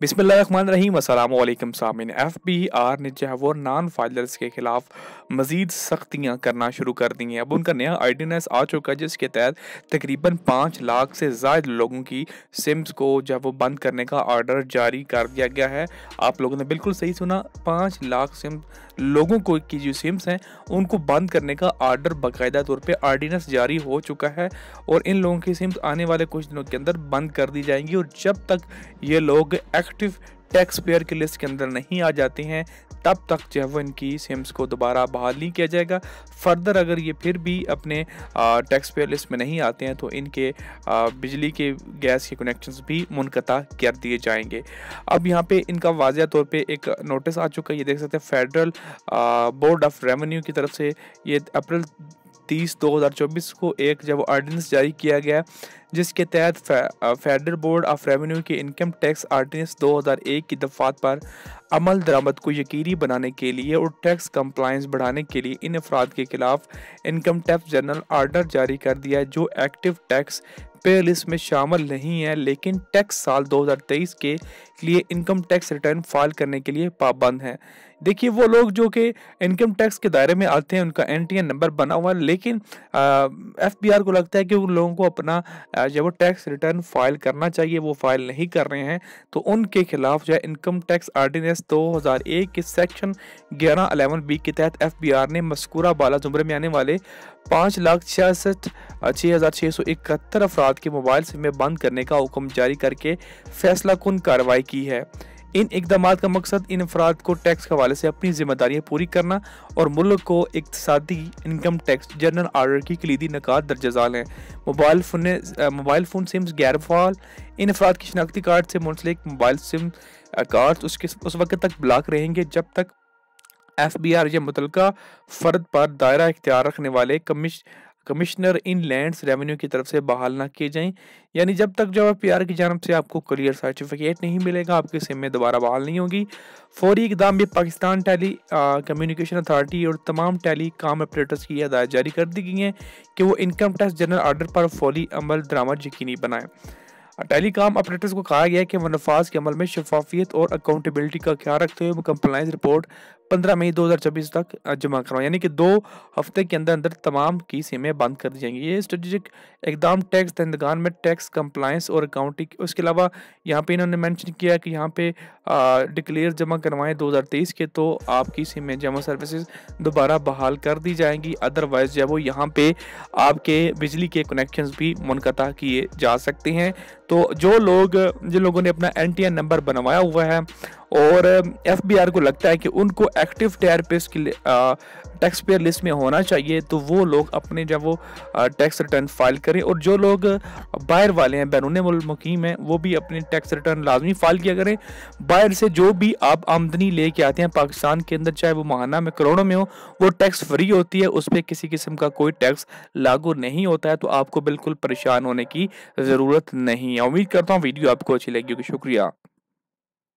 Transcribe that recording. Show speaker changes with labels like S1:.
S1: बिसमीम अल्लाम सामिन F B are ने जो है वो नॉन फाइलर्स के खिलाफ मज़ीद सख्तियाँ करना शुरू कर दी हैं अब उनका नया आर्डीनेंस आ चुका है जिसके तहत तकरीबन पाँच लाख से ज़्यादा लोगों की सिम्स को जो है वो बंद करने का आर्डर जारी कर दिया गया है आप लोगों ने बिल्कुल सही सुना पाँच लाख सिम लोगों को की जो सिम्स हैं उनको बंद करने का आर्डर बाकायदा तौर पर आर्डीनेंस जारी हो चुका है और इन लोगों की सिम्स आने वाले कुछ दिनों के अंदर बंद कर दी जाएंगी और जब तक ये लोग एक्स इफेक्टिव टैक्स पेयर की लिस्ट के अंदर नहीं आ जाते हैं तब तक जो है वो इनकी सिम्स को दोबारा बहाल नहीं किया जाएगा फर्दर अगर ये फिर भी अपने टैक्स पेयर लिस्ट में नहीं आते हैं तो इनके बिजली के गैस के कनेक्शंस भी मुनकता कर दिए जाएंगे अब यहाँ पे इनका वाजिया तौर पे एक नोटिस आ चुका है ये देख सकते हैं फेडरल बोर्ड ऑफ रेवेन्यू की तरफ से ये अप्रैल 30 2024 को एक जब ऑर्डिनेंस जारी किया गया जिसके तहत फेडरल बोर्ड ऑफ रेवेन्यू के इनकम टैक्स हज़ार 2001 की दफात पर अमल दरामद को यकीनी बनाने के लिए और टैक्स कंप्लाइंस बढ़ाने के लिए इन अफराद के खिलाफ इनकम टैक्स जनरल आर्डर जारी कर दिया जो एक्टिव टैक्स पे लिस्ट में शामिल नहीं है लेकिन टैक्स साल 2023 के लिए इनकम टैक्स रिटर्न फाइल करने के लिए पाबंद हैं देखिए वो लोग जो कि इनकम टैक्स के दायरे में आते हैं उनका एन नंबर बना हुआ है लेकिन एफ को लगता है कि उन लोगों को अपना जब वो टैक्स रिटर्न फाइल करना चाहिए वो फाइल नहीं कर रहे हैं तो उनके खिलाफ जो है इनकम टैक्स आर्डीनेंस 2001 के सेक्शन 11 अलेवन बी के तहत एफ ने मस्कूरा बाला जुमरे में आने वाले पाँच लाख छियासठ छः हज़ार छः सौ इकहत्तर अफराद के मोबाइल सिम में बंद करने का हुक्म जारी करके फैसला कन कार्रवाई की है इन इकदाम का मकसद इन अफराद को टैक्स के हवाले से अपनी जिम्मेदारियाँ पूरी करना और मुल्क को इकतदी इनकम टैक्स जनरल आर्डर की कलीदी नकात दर्जाल हैं mobile phone mobile phone sims गैर फाल इन अफराद की शनाख्ती कार्ड से मुंसलिक मोबाइल सिम कार्ड उसके उस वक्त तक ब्लॉक रहेंगे जब तक एफ बी आर या मुतल फ़र्द पर दायरा इख्तियार रखने वाले कमिश कमिश्नर इन लैंड्स रेवेन्यू की तरफ से बहाल ना किए जाएं यानी जब तक जो पी आर की जानब से आपको क्लियर सर्टिफिकेट नहीं मिलेगा आपकी सिम में दोबारा बहाल नहीं होगी फौरी इकदाम भी पाकिस्तान टेली कम्युनिकेशन अथॉरिटी और तमाम टेली काम ऑपरेटर्स की हदायत जारी कर दी गई हैं कि वो इनकम टैक्स जनरल आर्डर पर फौरी अमल दरामद यकीनी टेली काम ऑपरेटर्स को कहा गया है कि मुनफाज के अमल में शफाफियत और अकाउंटेबिलिटी का ख्याल रखते हुए कंप्लाइंस रिपोर्ट 15 मई 2024 तक जमा करवाएं यानी कि दो हफ्ते के अंदर अंदर तमाम की सीमें बंद कर दी जाएंगी ये स्ट्रेटेजिक एकदम टैक्स दहंदगान में टैक्स कंप्लायंस और अकाउंटिंग उसके अलावा यहाँ पे इन्होंने मेंशन किया कि यहाँ पे डिक्लेयर जमा करवाएं 2023 के तो आपकी सीमें जमा सर्विसेज दोबारा बहाल कर दी जाएंगी अदरवाइज़ जो वो यहाँ पे आपके बिजली के कनेक्शन भी मुनकता किए जा सकते हैं तो जो लोग जिन लोगों ने अपना एन नंबर बनवाया हुआ है और एफ को लगता है कि उनको एक्टिव टेयर पे टैक्स पेयर लिस्ट में होना चाहिए तो वो लोग अपने जब वो टैक्स रिटर्न फाइल करें और जो लोग बाहर वाले हैं बैरून मुकीम हैं वो भी अपने टैक्स रिटर्न लाजमी फाइल किया करें बाहर से जो भी आप आमदनी ले के आते हैं पाकिस्तान के अंदर चाहे वो महाना में करोड़ों में हो वो टैक्स फ्री होती है उस पर किसी किस्म का कोई टैक्स लागू नहीं होता है तो आपको बिल्कुल परेशान होने की ज़रूरत नहीं है उम्मीद करता हूँ वीडियो आपको अच्छी लगी होगी शुक्रिया